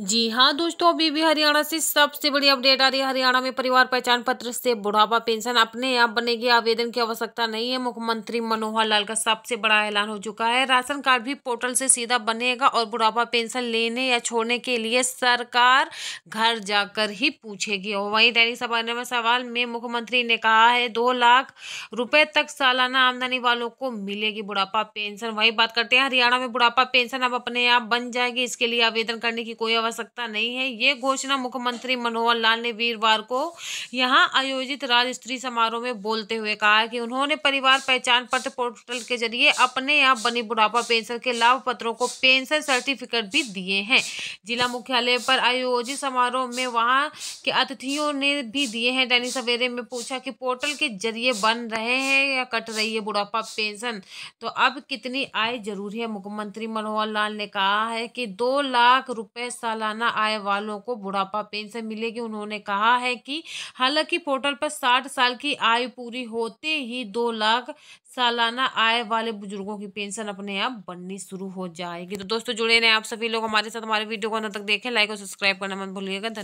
जी हाँ दोस्तों अभी भी हरियाणा से सबसे बड़ी अपडेट आ रही है हरियाणा में परिवार पहचान पत्र से बुढ़ापा पेंशन अपने आप बनेगी आवेदन की आवश्यकता नहीं है मुख्यमंत्री मनोहर लाल का सबसे बड़ा ऐलान हो चुका है राशन कार्ड भी पोर्टल से सीधा बनेगा और बुढ़ापा पेंशन लेने या छोड़ने के लिए सरकार घर जाकर ही पूछेगी और वहीं दैनिक सवाल में सवाल में मुख्यमंत्री ने कहा है दो लाख रुपए तक सालाना आमदनी वालों को मिलेगी बुढ़ापा पेंशन वही बात करते हैं हरियाणा में बुढ़ापा पेंशन अब अपने आप बन जाएगी इसके लिए आवेदन करने की कोई आवश्यकता नहीं है ये घोषणा मुख्यमंत्री मनोहर लाल ने वीरवार को यहाँ आयोजित राज्य स्त्री समारोह में बोलते हुए कहा कि उन्होंने परिवार पहचान पत्र पोर्टल के जरिए अपने यहाँ बनी बुढ़ापा पेंशन के लाभ पत्रों को पेंशन सर्टिफिकेट भी दिए हैं जिला मुख्यालय पर आयोजित समारोह में वहाँ के अतिथियों ने भी दिए हैं दैनिक सवेरे में पूछा कि पोर्टल के जरिए बन रहे हैं या कट रही है बुढ़ापा पेंशन तो अब कितनी आय जरूरी है मुख्यमंत्री मनोहर लाल ने कहा है कि दो लाख रुपए साल सालाना आय वालों को बुढ़ापा पेंशन मिलेगी उन्होंने कहा है कि हालांकि पोर्टल पर साठ साल की आयु पूरी होते ही दो लाख सालाना आय वाले बुजुर्गों की पेंशन अपने आप बननी शुरू हो जाएगी तो दोस्तों जुड़े रहे आप सभी लोग हमारे साथ हमारे वीडियो को अंदर तक देखें लाइक और सब्सक्राइब करना मत भूलिएगा